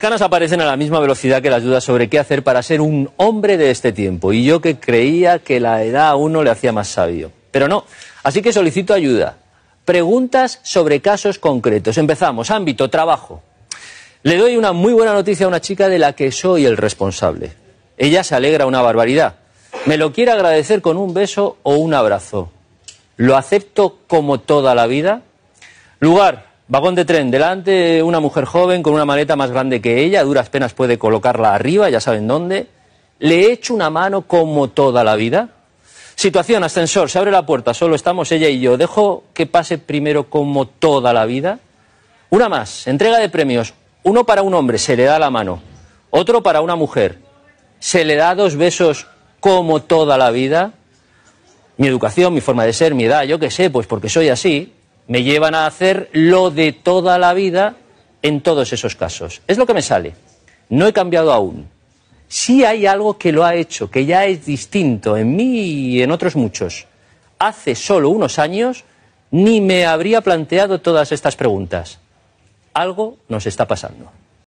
canas aparecen a la misma velocidad que las dudas sobre qué hacer para ser un hombre de este tiempo, y yo que creía que la edad a uno le hacía más sabio. Pero no, así que solicito ayuda. Preguntas sobre casos concretos. Empezamos, ámbito, trabajo. Le doy una muy buena noticia a una chica de la que soy el responsable. Ella se alegra una barbaridad. Me lo quiere agradecer con un beso o un abrazo. ¿Lo acepto como toda la vida? Lugar, Vagón de tren, delante una mujer joven con una maleta más grande que ella, a duras penas puede colocarla arriba, ya saben dónde. Le echo una mano como toda la vida. Situación, ascensor, se abre la puerta, solo estamos ella y yo. Dejo que pase primero como toda la vida. Una más, entrega de premios. Uno para un hombre, se le da la mano. Otro para una mujer. Se le da dos besos como toda la vida. Mi educación, mi forma de ser, mi edad, yo qué sé, pues porque soy así me llevan a hacer lo de toda la vida en todos esos casos. Es lo que me sale. No he cambiado aún. Si hay algo que lo ha hecho, que ya es distinto en mí y en otros muchos. Hace solo unos años ni me habría planteado todas estas preguntas. Algo nos está pasando.